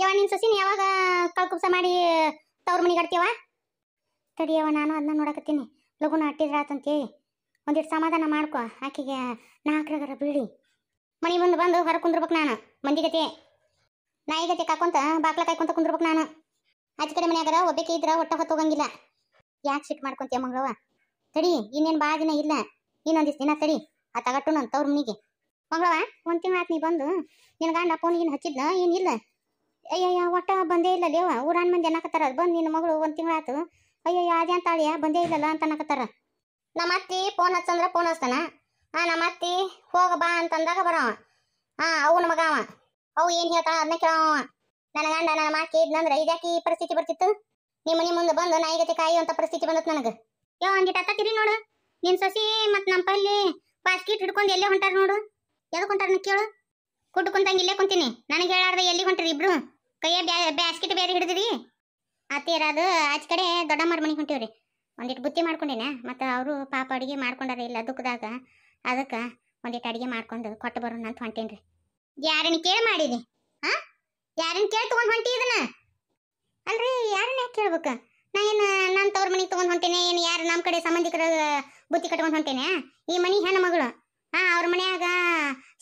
ಯಾವ ನಿನ್ ಸೊಸಿನ ಯಾವಾಗ ಕಳ್ಕುಪ್ಸ ಮಾಡಿ ತವ್ರ ಮನೆ ಕಟ್ತೀವ ತಡಿಯವ ನಾನು ಅದನ್ನ ನೋಡಕತ್ತೀನಿ ಲಗುನ ಅಟ್ಟಿದ್ರಾತಂತಿ ಒಂದಿಷ್ಟು ಸಮಾಧಾನ ಮಾಡ್ಕೋ ಆಕೆಗೆ ನಾಲ್ಕರಗರ ಬೀಳಿ ಮನೆ ಬಂದು ಬಂದು ಹೊರ ಕುಂದ್ರಬೇಕು ನಾನು ಮಂದಿಗತೆ ನಾಯಿಗತೆ ಕಾಕೊಂತ ಬಾಕ್ಲ ಕಾಯ್ಕೊಂತ ಕುಂದ್ರಬೇಕು ನಾನು ಆಚೆ ಕಡೆ ಮನ್ಯಾಗ ಒಬ್ಬಕ್ಕೆ ಇದ್ರ ಒಟ್ಟ ಹೊತ್ತು ಯಾಕೆ ಸಿಟ್ಟು ಮಾಡ್ಕೊಂತೀಯ ಮಂಗಳವ ತಡಿ ಇನ್ನೇನು ಭಾಳ ದಿನ ಇಲ್ಲ ಇನ್ನೊಂದಿಷ್ಟು ದಿನ ತಡಿ ಆ ತಗಟ್ಟು ನನ್ನ ತವ್ರ ಮನಿಗೆ ಮಂಗಳವ ಒಂದು ತಿಂಗಳ ಆತ ನೀ ಬಂದು ನಿನ್ನ ಗಂಡ ಫೋನ್ಗಿನ ಹಚ್ಚಿದ್ನ ಏನಿಲ್ಲ ಅಯ್ಯಯ್ಯ ಒಟ್ಟ ಬಂದೇ ಇಲ್ಲ ಲೇವ ಊರಾನ್ ಮಂದಿ ಅನ್ನಕತ್ತಾರ ಬಂದ್ ನಿನ್ನ ಮಗಳು ಒಂದ್ ತಿಂಗಳಾತು ಅಯ್ಯಯ್ಯ ಅದೇ ಅಂತಾಳ್ಯಾ ಬಂದೇ ಇಲ್ಲಲ್ಲ ಅಂತ ಅನ್ನಕತ್ತಾರ ನಮ್ಮ ಅತ್ತಿ ಫೋನ್ ಹಚ್ಚಂದ್ರ ಫೋನ್ ಹಚ್ತಾನ ಆ ನಮ್ಮ ಅತ್ತಿ ಹೋಗ ಬಾ ಅಂತಂದಾಗ ಬರವ ಆ ಅವನ ಮಗ ಅವ ಅವು ಏನು ಹೇಳ್ತಾಳ ಅದನ್ನ ಕೇಳವ ನನ್ನ ಗಂಡ ನನ್ನ ಮಾತು ಕೇಳಿದ್ನಂದ್ರೆ ಇದ್ಯಾಕೆ ಈ ಪರಿಸ್ಥಿತಿ ಬರ್ತಿತ್ತು ನಿಮ್ಮ ಮನೆ ಮುಂದೆ ಬಂದು ನಾಯಿಗತಿ ಕಾಯುವಂಥ ಪರಿಸ್ಥಿತಿ ಬಂದತ್ತು ನನಗೆ ಯೋ ಒಂದಿಟ್ಟು ಅತ್ತತ್ತಿರಿ ನೋಡು ನಿನ್ ಸೊಸಿ ಮತ್ತು ನಮ್ಮ ಪಲ್ಲಿ ಬಾಸ್ಕೆಟ್ ಹಿಡ್ಕೊಂಡು ಎಲ್ಲೇ ಹೊಂಟಾರ ನೋಡು ಎದಕ್ಕೆ ಹೊಂಟಾರ ಕೇಳು ಕುಟ್ಟು ಕುಂತಂಗ ಇಲ್ಲೇ ಕುಂತೀನಿ ನನಗೆ ಹೇಳಾರ್ದ ಎಲ್ಲಿ ಹೊಂಟ್ರಿ ಇಬ್ರು ಕೈಯ ಬ್ಯಾಸ್ಕೆಟ್ ಬೇರೆ ಹಿಡಿದ್ರಿ ಆತೀರ ಅದು ಆಚ ಕಡೆ ದೊಡ್ಡಮ್ಮರ ಮನೆಗೆ ಹೊಂಟೀವ್ರಿ ಒಂದಿಟ್ಟು ಬುತ್ತಿ ಮಾಡ್ಕೊಂಡಿನ ಮತ್ತು ಅವರು ಪಾಪ ಅಡುಗೆ ಮಾಡ್ಕೊಂಡಾರ ಇಲ್ಲ ದುಃಖದಾಗ ಅದಕ್ಕೆ ಒಂದಿಟ್ಟು ಅಡುಗೆ ಮಾಡ್ಕೊಂಡು ಕೊಟ್ಟು ಬರೋಣ ಅಂತ ಹೊಂಟೇನ್ರಿ ಯಾರನ್ನ ಕೇಳಿ ಮಾಡಿದಿ ಹಾಂ ಯಾರನ್ನ ಕೇಳಿ ತೊಗೊಂಡು ಹೊಂಟಿ ಇದನ್ನ ಅಲ್ರಿ ಯಾರನ್ನ ಕೇಳ್ಬೇಕು ನಾ ಏನು ನನ್ನ ತವ್ರ ಮನೆಗೆ ತೊಗೊಂಡು ಹೊಂಟೇನೆ ಏನು ಯಾರು ನಮ್ಮ ಕಡೆ ಸಂಬಂಧಿಕರ ಬುತ್ತಿ ಕಟ್ಕೊಂಡು ಹೊಂಟೇನೆ ಈ ಮನೆ ಹೆಣ್ಣು ಮಗಳು ಹಾಂ ಅವ್ರ ಮನ್ಯಾಗ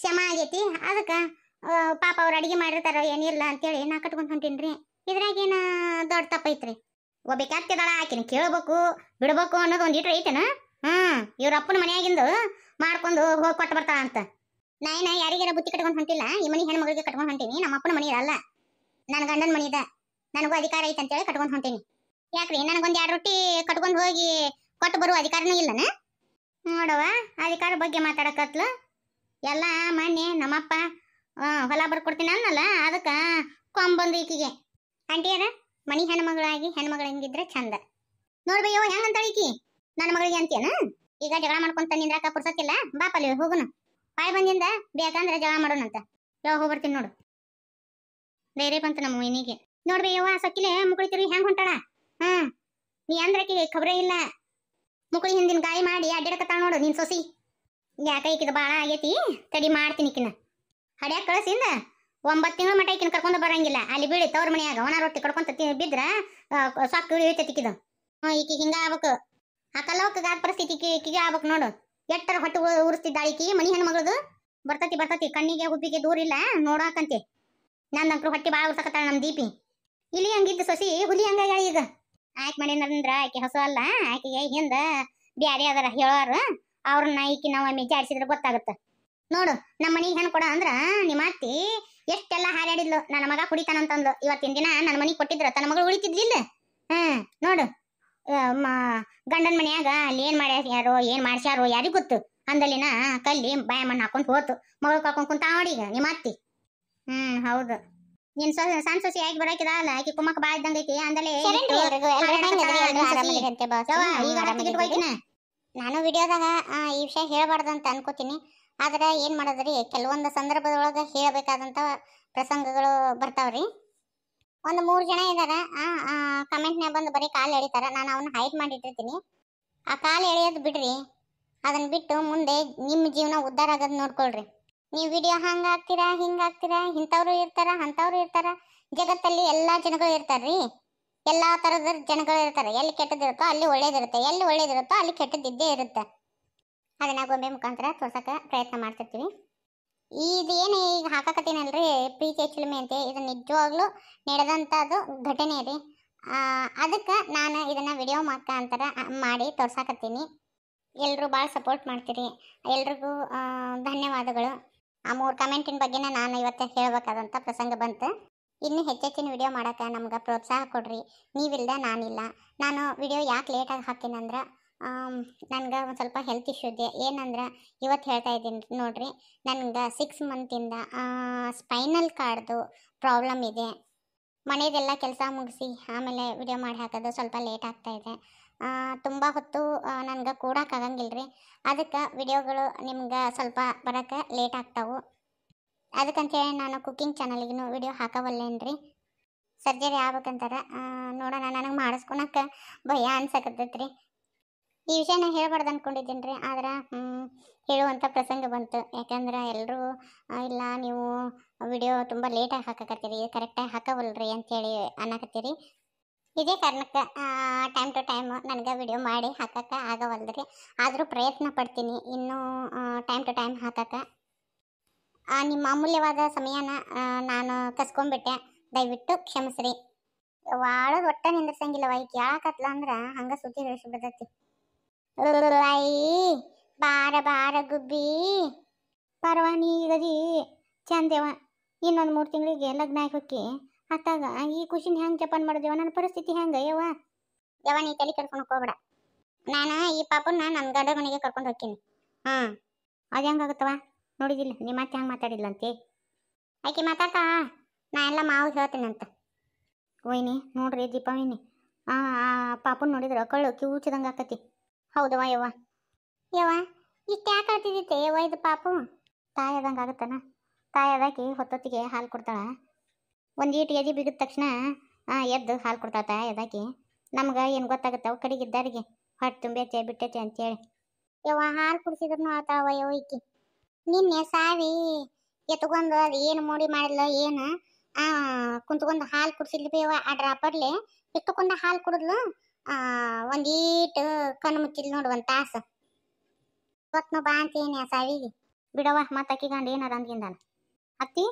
ಶಮ ಆಗೈತಿ ಅದಕ್ಕೆ ಅಡಿಗೆ ಮಾಡಿರ್ತಾರೋ ಏನಿಲ್ಲ ಹೇಳಿ ನಾ ಕಟ್ಕೊಂಡು ಹೊಂಟೀನ್ರಿ ಏನ ದೊಡ್ಡ ತಪ್ಪೈತ್ರಿ ಒಬ್ಬೇಕಾಗ್ತದಳ ಆಕಿನ ಕೇಳ್ಬೇಕು ಬಿಡ್ಬೇಕು ಅನ್ನೋದು ಒಂದು ಇಟ್ರ ಐತೆನ ಹ್ಮ್ ಇವ್ರ ಅಪ್ಪನ ಮನೆಯಾಗಿಂದು ಮಾಡ್ಕೊಂಡು ಹೋಗಿ ಕೊಟ್ಟು ಬರ್ತಾಳ ಅಂತ ನಾನು ಯಾರಿಗಾರ ಬುತ್ತಿ ಕಟ್ಕೊಂಡು ಹೊಂಟಿಲ್ಲ ಈ ಮನೆ ಹೆಣ್ಮಗಳಿಗೆ ಕಟ್ಕೊಂಡು ಹೊಂಟೀನಿ ನಮ್ಮ ಅಪ್ಪನ ಮನೆ ಅಲ್ಲ ನನ್ನ ಗಂಡನ ಮನೆ ನನಗೂ ಅಧಿಕಾರ ಐತೆ ಅಂತೇಳಿ ಕಟ್ಕೊಂಡು ಹೊಂಟೀನಿ ಯಾಕ್ರಿ ನನಗೊಂದು ಎರಡು ರೊಟ್ಟಿ ಕಟ್ಕೊಂಡ್ ಹೋಗಿ ಕೊಟ್ಟು ಬರುವ ಅಧಿಕಾರನೂ ಇಲ್ಲನ ನೋಡವ ಅಧಿಕಾರ ಬಗ್ಗೆ ಮಾತಾಡಕತ್ಲು ಎಲ್ಲ ಮೊನ್ನೆ ನಮ್ಮಪ್ಪ ಹೊಲ ಬರ್ಕೊಡ್ತೀನಿ ಅನ್ನಲ್ಲ ಅದಕ್ಕೆ ಕೊಂಬಂದು ಈಕಿಗೆ ಆಂಟಿಯರ ಮನಿ ಹೆಣ್ಮಗಳಾಗಿ ಹೆಣ್ಮಗಳು ಹೆಂಗಿದ್ರೆ ಚಂದ ನೋಡ್ಬಯ್ಯೋ ಹೆಂಗಂತ ಈಕಿ ನನ್ನ ಮಗಳಿಗೆ ಅಂತೇನ ಈಗ ಜಗಳ ಮಾಡ್ಕೊಂತ ನಿಂದ್ರಾಕ ಪುರ್ಸಕ್ಕಿಲ್ಲ ಬಾಪಲ್ಲಿ ಹೋಗುನು ಬಾಯಿ ಬಂದಿಂದ ಬೇಕಂದ್ರೆ ಜಗಳ ಅಂತ ಯಾವ ಹೋಗ್ಬರ್ತೀನಿ ನೋಡು ಧೈರ್ಯ ಬಂತು ನಮ್ಮ ಮನಿಗೆ ಆ ಸೊಕ್ಕಿಲೆ ಮುಕ್ಳಿ ತಿರುಗಿ ಹೆಂಗ್ ಹೊಂಟಾಳ ಹ್ಮ್ ನೀ ಅಂದ್ರಕಿ ಖಬ್ರೆ ಇಲ್ಲ ಮುಕ್ಳಿ ಹಿಂದಿನ ಗಾಯಿ ಮಾಡಿ ಅಡ್ಡಾಡಕತ್ತಾಳ ನೋಡು ನಿನ್ ಸೊಸಿ ಯಾಕ ಬಾಳ ಆಗೈತಿ ತಡಿ ಮಾಡ್ತೀನಿ ಕಿನ ಹಡ್ಯಾಕ ಕಳಿಸಿಂದ ಒಂಬತ್ತು ತಿಂಗಳ ಮಟ ಈಕಿನ ಕರ್ಕೊಂಡು ಬರಂಗಿಲ್ಲ ಅಲ್ಲಿ ಬೀಳಿ ತವ್ರ ಮನೆಯಾಗ ಒಣ ರೊಟ್ಟಿ ಕಡ್ಕೊಂತ ಬಿದ್ರ ಸಾಕು ಇಳಿತೈತಿಕಿದು ಹ್ಞೂ ಈಕಿ ಹಿಂಗ ಆಗ್ಬೇಕು ಆ ಕಲ್ಲವಕ್ಕ ಪರಿಸ್ಥಿತಿ ಈಕಿಗೆ ಆಗ್ಬೇಕು ನೋಡು ಎಟ್ಟರ ಹೊಟ್ಟು ಉರಿಸ್ತಿದ್ದಾಳೆ ಈಕಿ ಮನಿ ಹೆಣ್ಣ ಮಗಳದು ಬರ್ತತಿ ಬರ್ತತಿ ಕಣ್ಣಿಗೆ ಹುಬ್ಬಿಗೆ ದೂರ ಇಲ್ಲ ನೋಡಾಕಂತೆ ನನ್ನ ಹೊಟ್ಟಿ ಹೊಟ್ಟೆ ಭಾಳ ಉರ್ಸಕತ್ತಾಳ ನಮ್ಮ ದೀಪಿ ಇಲ್ಲಿ ಹಂಗಿದ್ದು ಸೊಸಿ ಹುಲಿ ಹಂಗ ಈಗ ಆಯ್ಕೆ ನಂದ್ರ ಆಕೆ ಹೊಸ ಅಲ್ಲ ಆಕೆಗೆ ಹಿಂದ ಬ್ಯಾರೆ ಅದರ ಹೇಳೋರು ಅವ್ರನ್ನ ಈಕಿ ನಾವು ಒಮ್ಮೆ ಜಾಡಿಸಿದ್ರೆ ಗೊತ್ತಾಗುತ್ತೆ ನೋಡು ನಮ್ಮ ಮನೆಗೆ ಹೆಣ್ಣು ಕೊಡ ಅಂದ್ರ ನಿಮ್ಮ ಅತ್ತಿ ಎಷ್ಟೆಲ್ಲ ಹಾರಾಡಿದ್ಲು ನನ್ನ ಮಗ ಕುಡಿತಾನಂತಂದ್ಲು ಇವತ್ತಿನ ದಿನ ನನ್ನ ಮನೆಗೆ ಕೊಟ್ಟಿದ್ರ ತನ್ನ ಮಗಳು ಉಳಿತಿದ್ಲಿಲ್ಲ ಹ್ಮ್ ನೋಡು ಗಂಡನ ಮನೆಯಾಗ ಅಲ್ಲಿ ಏನ್ ಯಾರು ಏನ್ ಮಾಡ್ಸ್ಯಾರೋ ಯಾರಿಗೂ ಗೊತ್ತು ಅಂದಲಿನ ಕಲ್ಲಿ ಬಾಯ ಮಣ್ಣು ಹಾಕೊಂಡು ಹೋತು ಮಗಳು ಕರ್ಕೊಂಡು ಕುಂತ ನಿಮ್ಮ ಅತ್ತಿ ಹ್ಮ್ ಹೌದು ನಿನ್ ಸೊ ಸಣ್ಣ ಸೊಸಿ ಆಗಿ ಬರಾಕಿದ ಅಲ್ಲ ಆಕಿ ಕುಮ್ಮಕ್ ಬಾಳ ಇದ್ದಂಗೈತಿ ಅಂದಲೇ ಈಗ ನಾನು ವಿಡಿಯೋದಾಗ ಈ ವಿಷಯ ಹೇಳಬಾರ್ದು ಅಂತ ಅನ್ಕೋತೀನಿ ಆದ್ರೆ ಏನು ಮಾಡೋದ್ರಿ ಕೆಲವೊಂದು ಸಂದರ್ಭದೊಳಗೆ ಹೇಳಬೇಕಾದಂಥ ಪ್ರಸಂಗಗಳು ಬರ್ತಾವ್ರಿ ಒಂದು ಮೂರು ಜನ ಇದ್ದಾರೆ ಕಮೆಂಟ್ನಾಗ ಬಂದು ಬರೀ ಕಾಲು ಎಳಿತಾರೆ ನಾನು ಅವನ್ನ ಹೈಟ್ ಮಾಡಿಟ್ಟಿರ್ತೀನಿ ಆ ಕಾಲು ಎಳೆಯೋದು ಬಿಡ್ರಿ ಅದನ್ನು ಬಿಟ್ಟು ಮುಂದೆ ನಿಮ್ಮ ಜೀವನ ಉದ್ಧಾರ ಆಗೋದು ನೋಡ್ಕೊಳ್ರಿ ನೀವು ವಿಡಿಯೋ ಹಂಗೆ ಹಾಕ್ತೀರಾ ಹಿಂಗೆ ಹಾಕ್ತೀರಾ ಇಂಥವ್ರು ಇರ್ತಾರ ಅಂಥವ್ರು ಇರ್ತಾರ ಜಗತ್ತಲ್ಲಿ ಎಲ್ಲ ಜನಗಳು ಇರ್ತಾರ್ರಿ ಎಲ್ಲ ಥರದ ಜನಗಳು ಇರ್ತಾರೆ ಎಲ್ಲಿ ಕೆಟ್ಟದಿರುತ್ತೋ ಅಲ್ಲಿ ಒಳ್ಳೇದಿರುತ್ತೆ ಎಲ್ಲಿ ಒಳ್ಳೇದಿರುತ್ತೋ ಅಲ್ಲಿ ಕೆಟ್ಟದಿದ್ದೇ ಇರುತ್ತೆ ಅದನ್ನ ಗೊಂಬೆ ಮುಖಾಂತರ ತೋರ್ಸೋಕೆ ಪ್ರಯತ್ನ ಮಾಡ್ತಿರ್ತೀವಿ ಇದು ಏನು ಈಗ ಹಾಕಕತ್ತೀನಲ್ರಿ ಪ್ರೀತಿ ಚಿಲುಮೆ ಅಂತ ಇದು ನಿಜವಾಗ್ಲೂ ನಡೆದಂಥದ್ದು ಘಟನೆ ರೀ ಅದಕ್ಕೆ ನಾನು ಇದನ್ನು ವಿಡಿಯೋ ಮುಖಾಂತರ ಮಾಡಿ ತೋರ್ಸಾಕತ್ತೀನಿ ಎಲ್ಲರೂ ಭಾಳ ಸಪೋರ್ಟ್ ಮಾಡ್ತೀರಿ ಎಲ್ರಿಗೂ ಧನ್ಯವಾದಗಳು ಆ ಮೂರು ಕಮೆಂಟಿನ ಬಗ್ಗೆನೇ ನಾನು ಇವತ್ತೇ ಹೇಳಬೇಕಾದಂಥ ಪ್ರಸಂಗ ಬಂತು ಇನ್ನೂ ಹೆಚ್ಚೆಚ್ಚಿನ ವಿಡಿಯೋ ಮಾಡೋಕ್ಕೆ ನಮ್ಗೆ ಪ್ರೋತ್ಸಾಹ ಕೊಡ್ರಿ ನೀವಿಲ್ಲದೆ ನಾನಿಲ್ಲ ನಾನು ವಿಡಿಯೋ ಯಾಕೆ ಲೇಟಾಗಿ ಹಾಕಿನಂದ್ರೆ ನನಗೆ ಒಂದು ಸ್ವಲ್ಪ ಹೆಲ್ತ್ ಇಶ್ಯೂ ಇದೆ ಏನಂದ್ರೆ ಇವತ್ತು ಹೇಳ್ತಾ ಇದ್ದೀನಿ ನೋಡಿರಿ ನನಗೆ ಸಿಕ್ಸ್ ಮಂತಿಂದ ಸ್ಪೈನಲ್ ಕಾರ್ಡ್ದು ಪ್ರಾಬ್ಲಮ್ ಇದೆ ಮನೆಯದೆಲ್ಲ ಕೆಲಸ ಮುಗಿಸಿ ಆಮೇಲೆ ವಿಡಿಯೋ ಮಾಡಿ ಹಾಕೋದು ಸ್ವಲ್ಪ ಲೇಟ್ ಆಗ್ತಾ ಇದೆ ತುಂಬ ಹೊತ್ತು ನನಗೆ ಕೂಡಕ್ಕಾಗಂಗಿಲ್ಲ ರೀ ಅದಕ್ಕೆ ವಿಡಿಯೋಗಳು ನಿಮ್ಗೆ ಸ್ವಲ್ಪ ಬರೋಕ್ಕೆ ಲೇಟ್ ಆಗ್ತಾವೆ ಅದಕ್ಕಂತೇಳಿ ನಾನು ಕುಕ್ಕಿಂಗ್ ಚಾನಲ್ಗಿನೂ ವಿಡಿಯೋ ರೀ ಸರ್ಜರಿ ಆಗ್ಬೇಕಂತಾರೆ ನೋಡೋಣ ನನಗೆ ಮಾಡಿಸ್ಕೊಳಕ್ಕೆ ಭಯ ಅನ್ಸಕತ್ತೈತ್ರಿ ಈ ವಿಷಯ ನಾನು ಹೇಳ್ಬಾರ್ದು ಅಂದ್ಕೊಂಡಿದ್ದೀನಿ ರೀ ಆದ್ರೆ ಹೇಳುವಂಥ ಪ್ರಸಂಗ ಬಂತು ಯಾಕಂದ್ರೆ ಎಲ್ಲರೂ ಇಲ್ಲ ನೀವು ವಿಡಿಯೋ ತುಂಬ ಲೇಟಾಗಿ ಹಾಕಕತ್ತೀರಿ ಕರೆಕ್ಟಾಗಿ ಹಾಕವಲ್ರಿ ಅಂಥೇಳಿ ಅನ್ನಕತ್ತೀರಿ ಇದೇ ಕಾರಣಕ್ಕೆ ಟೈಮ್ ಟು ಟೈಮ್ ನನಗೆ ವಿಡಿಯೋ ಮಾಡಿ ಹಾಕಕ್ಕೆ ಆಗವಲ್ದ್ರಿ ಆದರೂ ಪ್ರಯತ್ನ ಪಡ್ತೀನಿ ಇನ್ನೂ ಟೈಮ್ ಟು ಟೈಮ್ ಹಾಕಕ್ಕೆ ನಿಮ್ಮ ಅಮೂಲ್ಯವಾದ ಸಮಯನ ನಾನು ಕಸ್ಕೊಂಡ್ಬಿಟ್ಟೆ ದಯವಿಟ್ಟು ಕ್ಷಮಿಸ್ರಿ ವಾಳದ ಒಟ್ಟ ನಿಂದ್ರಸಂಗಿಲ್ಲವ ಈಗ ಯಾಕತ್ಲ ಅಂದ್ರೆ ಹಂಗೆ ಸುದ್ದಿ ರೇಷಿ ಬಾರ ಬಾರ ಗುಬ್ಬಿ ಪರವಾನಿ ಈಗದಿ ಚಂದೇವ ಇನ್ನೊಂದು ಮೂರು ತಿಂಗಳಿಗೆ ಲಗ್ನ ಹಾಕಿ ಅತ್ತಾಗ ಈ ಖುಷಿನ ಹೆಂಗೆ ಜಪಾನ್ ಮಾಡಿದೆವ ನನ್ನ ಪರಿಸ್ಥಿತಿ ಹೆಂಗೆ ಯವ ಯವ ನೀ ತಲೆ ಕರ್ಕೊಂಡು ಹೋಗ್ಬೇಡ ನಾನು ಈ ಪಾಪನ ನನ್ನ ಗಂಡ ಮನೆಗೆ ಕರ್ಕೊಂಡು ಹೋಗ್ತೀನಿ ಹಾಂ ಅದು ಹೆಂಗಾಗತ್ತವ ನೋಡಿದಿಲ್ಲ ನಿಮ್ಮ ಅತ್ತೆ ಹಂಗೆ ಮಾತಾಡಿಲ್ಲಂತೆ ಆಕೆ ಮಾತಾಡ್ತಾ ನಾ ಎಲ್ಲ ಮಾವು ಹೇಳ್ತೇನಂತ ವೈನಿ ನೋಡ್ರಿ ದೀಪಾವಿನಿ ಆ ಪಾಪನ್ ನೋಡಿದ್ರೆ ಕಳ್ಳು ಕಿವುಚದಂಗೆ ಆಕತಿ ಹೌದವ ಯವ್ವ ಯವ್ವ ಇಷ್ಟು ಯಾಕೆ ಹೇಳ್ತಿದ್ದಿತ್ತೆ ಯವ್ವ ಇದು ಪಾಪು ತಾಯಿ ಆಗುತ್ತಾನ ತಾಯಿ ಹೊತ್ತೊತ್ತಿಗೆ ಹಾಲು ಕೊಡ್ತಾಳ ಒಂದು ಈಟು ಎದಿ ಬಿಗಿದ ತಕ್ಷಣ ಎದ್ದು ಹಾಲು ಕೊಡ್ತಾಳ ತಾಯದಾಕಿ ನಮ್ಗೆ ಏನು ಗೊತ್ತಾಗುತ್ತೆ ಅವು ಕಡೆಗಿದ್ದಾರಿಗೆ ಹೊಟ್ಟೆ ತುಂಬೈತೆ ಬಿಟ್ಟೈತೆ ಅಂತೇಳಿ ಯವ್ವ ಹಾಲು ಕುಡಿಸಿದ್ರು ಆತಾವ ಯವ್ವ ಇಕ್ಕಿ ನಿನ್ನೆ ಸಾವಿ ಎತ್ಕೊಂಡು ಅದು ಏನು ಮೋಡಿ ಮಾಡಿಲ್ಲ ಏನು ಆ ಕುಂತ್ಕೊಂಡು ಹಾಲು ಕುಡಿಸಿದ್ಲು ಬೇವ ಆ ಡ್ರಾಪರ್ಲೆ ಹಾಲ್ ಹಾಲು ಕುಡಿದ್ಲು ಒಂದೀಟು ಕಣ್ಣು ಮುಚ್ಚಿದ್ಲು ನೋಡು ಒಂದು ತಾಸು ಇವತ್ತು ಬಾ ಅಂತ ಬಿಡವಾ ಸಾವಿಗೆ ಬಿಡವ ಮತ್ತಕ್ಕಿಗಂಡು ಏನಾರ ಅಂದ್ಗಿಂದಾನ ಅತ್ತಿ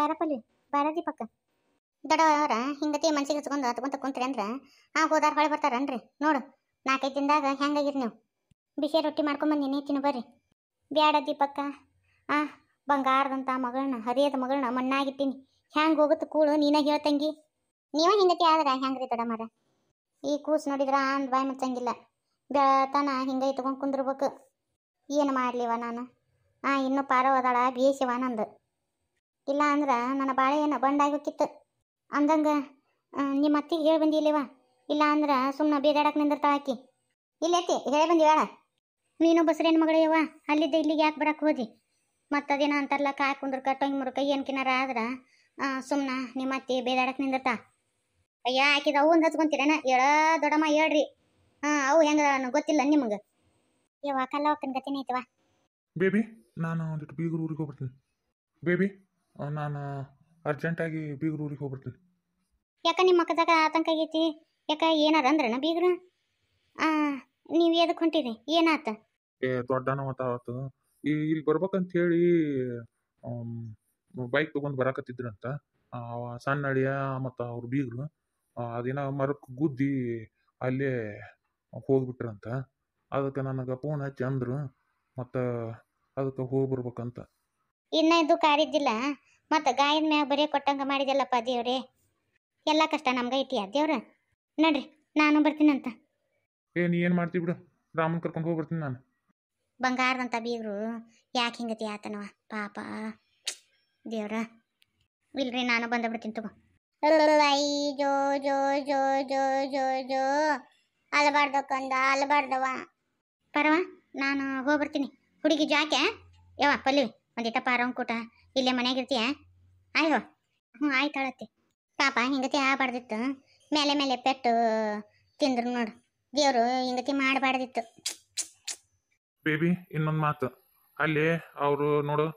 ಬರಪಲ್ಲಿ ಬರದಿ ಪಕ್ಕ ಅವರ ಹಿಂಗತಿ ಮನ್ಸಿಗೆ ಹಚ್ಕೊಂಡು ಹತ್ಕೊಂತ ಕುಂತ್ರಿ ಅಂದ್ರೆ ಆ ಹೋದಾರ ಹೊಳೆ ಬರ್ತಾರನ್ರಿ ನೋಡು ನಾಲ್ಕೈದು ದಿನದಾಗ ಹೆಂಗಾಗಿರಿ ನೀವು ಬಿಸಿ ರೊಟ್ಟಿ ಮಾಡ್ಕೊಂಡ್ ಬಂದಿನಿ ತಿನ್ನು ಬರ್ರಿ ಬ್ಯಾಡ ದೀಪಕ್ಕ ಆ ಬಂಗಾರದಂಥ ಮಗಳನ್ನ ಹರಿಯದ ಮಗಳನ್ನ ಮಣ್ಣಾಗಿಟ್ಟಿನಿ ಹ್ಯಾಂಗೆ ಹೋಗುತ್ತೆ ಕೂಳು ನೀನೇ ಹೇಳ್ತಂಗಿ ನೀವೇ ಹಿಂಗತಿ ಆದ್ರೆ ಹೆಂಗ್ರಿ ಮರ ಈ ಕೂಸು ನೋಡಿದ್ರ ಅಂದ್ ಬಾಯ್ ಮುಚ್ಚಂಗಿಲ್ಲ ಬೆಳತನ ಹಿಂಗ ಇಟ್ಕೊಂಡು ಕುಂದಿರ್ಬೇಕು ಏನು ಮಾಡ್ಲಿವ ನಾನು ಆ ಇನ್ನೂ ಪಾರ ಓದಾಳ ಬೇಸಿವ ನಂದು ಇಲ್ಲ ಅಂದ್ರೆ ನನ್ನ ಬಾಳೆ ಏನೋ ಬಂಡಾಗೋಕಿತ್ತು ಅಂದಂಗೆ ನಿಮ್ಮ ಅತ್ತಿಗೆ ಹೇಳಿ ಬಂದಿಲ್ಲವ ಇಲ್ಲ ಅಂದ್ರ ಸುಮ್ಮನೆ ಬೀದಾಡಕ್ಕೆ ನಿಂದಿರ್ತಾಳಾಕಿ ಇಲ್ಲೇತಿ ಹೇಳಿ ಬಂದಿವಾಳ ನೀನು ಬಸರೇನು ಮಗಳ ಯವ್ವ ಅಲ್ಲಿದ್ದ ಇಲ್ಲಿಗೆ ಯಾಕೆ ಬರಕ್ಕೆ ಹೋದಿ ಮತ್ತದೇನೋ ಅಂತಾರಲ್ಲ ಕಾಯಿ ಕುಂದ್ರಕ ಟೊಂಗ್ ಮುರುಕ ಏನು ಕಿನಾರ ಆದ್ರೆ ಸುಮ್ಮನೆ ನಿಮ್ಮ ಅತ್ತಿ ಬೇದಾಡಕ್ಕೆ ನಿಂದಿರ್ತ ಅಯ್ಯ ಆಕಿದ ಅವು ಒಂದು ಹಚ್ಕೊಂತೀರೇನ ಹೇಳ ದೊಡ್ಡಮ್ಮ ಹೇಳ್ರಿ ಹಾಂ ಅವು ಹೆಂಗ ಗೊತ್ತಿಲ್ಲ ನಿಮಗೆ ಯವ್ವ ಕಲ್ಲವಕ್ಕನ ಗತಿನೇ ಐತವಾ ಬೇಬಿ ನಾನು ಒಂದಿಟ್ಟು ಬೀಗರ ಊರಿಗೆ ಹೋಗ್ಬಿಡ್ತೀನಿ ಬೇಬಿ ನಾನು ಅರ್ಜೆಂಟಾಗಿ ಬೀಗರ ಊರಿಗೆ ಹೋಗ್ಬಿಡ್ತೀನಿ ಯಾಕ ನಿಮ್ಮ ಮಕ್ಕದಾಗ ಆತಂಕ ಆಗೈತಿ ಯಾಕ ಏನಾರ ಅಂದ್ರನ ಬೀಗ್ರ ನೀವು ಎದಕ್ಕೆ ಹೊಂಟಿರಿ ಏನಾತ ಏ ದೊಡ್ಡ ಮಾತಾವತ್ತು ಈ ಇಲ್ಲಿ ಬರ್ಬೇಕಂತ ಹೇಳಿ ಬೈಕ್ ತಗೊಂಡು ಬರಾಕತ್ತಿದ್ರಂತ ಸಣ್ಣ ಅಳಿಯ ಮತ್ತು ಅವ್ರ ಬೀಗರು ಅದೇನೋ ಮರಕ್ಕೆ ಗುದ್ದಿ ಅಲ್ಲೇ ಹೋಗ್ಬಿಟ್ರಂತ ಅದಕ್ಕೆ ನನಗ ಫೋನ್ ಹಚ್ಚಿ ಅಂದ್ರು ಮತ್ತು ಅದಕ್ಕೆ ಹೋಗಿ ಬರ್ಬೇಕಂತ ಇನ್ನ ಇದು ಕಾರಿದ್ದಿಲ್ಲ ಮತ್ತು ಗಾಯದ ಮ್ಯಾಗ ಬರೀ ಕೊಟ್ಟಂಗ ಮಾಡಿದೆಲ್ಲಪ್ಪ ದೇವ್ರೆ ಎಲ್ಲಾ ಕಷ್ಟ ನಮ್ಗ ಐತಿ ದೇವ್ರ ನಡ್ರಿ ನಾನು ಬರ್ತೀನಂತ ಏ ನೀ ಏನು ಮಾಡ್ತೀವಿ ಬಿಡು ರಾಮನ್ ಕರ್ಕೊಂಡು ಹೋಗಿ ಬರ್ತೀನಿ ನಾನು ಬಂಗಾರದಂತ ಬೀಗರು ಯಾಕೆ ಹಿಂಗತಿ ಆತನವ ಪಾಪ ದೇವ್ರ ಇಲ್ರಿ ನಾನು ಬಂದ್ಬಿಡ್ತೀನಿ ತಗೋ ಐ ಜೋ ಜೋ ಜೋ ಜೋ ಜೋ ಜೋ ಅಲಬಾರ್ದ ಕಂದ ಪರವ ನಾನು ಹೋಗ್ಬರ್ತೀನಿ ಹುಡುಗಿ ಜಾಕೆ ಯವ ಪಲ್ವಿ ಪಾರಂ ಕೂಟ ಇಲ್ಲೇ ಮನೆಯಾಗಿರ್ತೀಯ ಆಯೋ ಹ್ಞೂ ಆಯ್ತಾಳತ್ತಿ ಪಾಪ ಹಿಂಗತಿ ಆಗಬಾರ್ದಿತ್ತು ಮೇಲೆ ಮೇಲೆ ಪೆಟ್ಟು ತಿಂದ್ರು ನೋಡು ದೇವರು ಹಿಂದಕ್ಕೆ ಮಾಡಬಾರ್ದಿತ್ತು ಬೇಬಿ ಇನ್ನೊಂದು ಮಾತು ಅಲ್ಲಿ ಅವರು ನೋಡು